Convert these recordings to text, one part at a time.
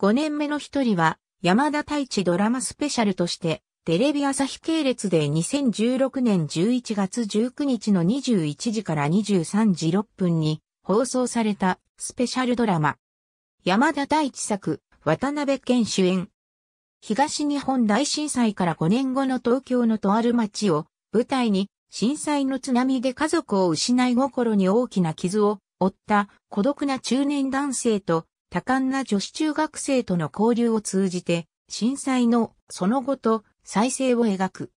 5年目の一人は、山田太一ドラマスペシャルとして、テレビ朝日系列で2016年11月19日の21時から23時6分に放送されたスペシャルドラマ。山田太一作、渡辺健主演。東日本大震災から5年後の東京のとある町を舞台に震災の津波で家族を失い心に大きな傷を負った孤独な中年男性と多感な女子中学生との交流を通じて、震災のその後と再生を描く。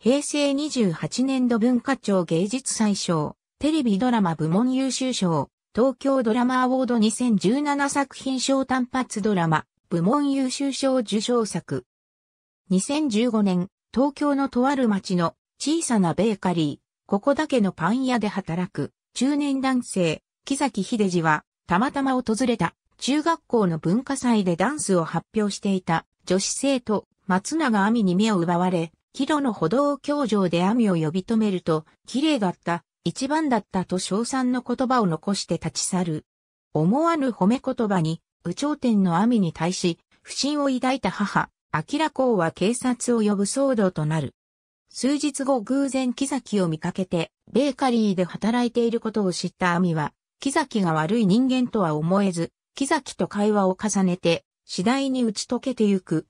平成28年度文化庁芸術祭賞、テレビドラマ部門優秀賞、東京ドラマアウォード2017作品賞単発ドラマ、部門優秀賞受賞作。2015年、東京のとある町の小さなベーカリー、ここだけのパン屋で働く中年男性、木崎秀治は、たまたま訪れた中学校の文化祭でダンスを発表していた女子生徒松永亜美に目を奪われ、キロの歩道教場で亜美を呼び止めると、綺麗だった、一番だったと称賛の言葉を残して立ち去る。思わぬ褒め言葉に、右頂天の亜美に対し、不信を抱いた母、明子は警察を呼ぶ騒動となる。数日後偶然木崎を見かけて、ベーカリーで働いていることを知った亜美は、木崎が悪い人間とは思えず、木崎と会話を重ねて、次第に打ち解けてゆく。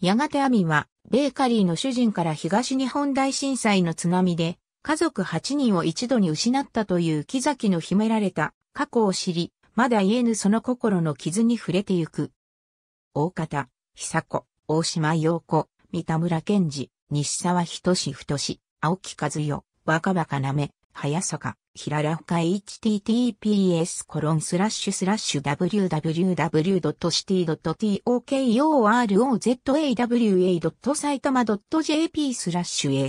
やがてアミは、ベーカリーの主人から東日本大震災の津波で、家族8人を一度に失ったという木崎の秘められた過去を知り、まだ言えぬその心の傷に触れてゆく。大方、久子、大島洋子、三田村健二、西沢仁志太、青木和代、若々なめ、早坂、ひららほか https コロンスラッシュスラッシュ www.city.tokorozawa.saitama.jp スラッシュ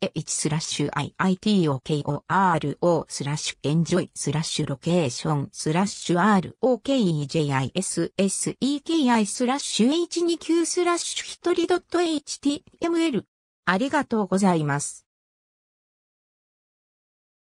smp1 スラッシュ iitokoro スラッシュエンジョイスラッシュロケーションスラッシュ rokejisseki スラッシュ h 2 9スラッシュ一人 .html ありがとうございます。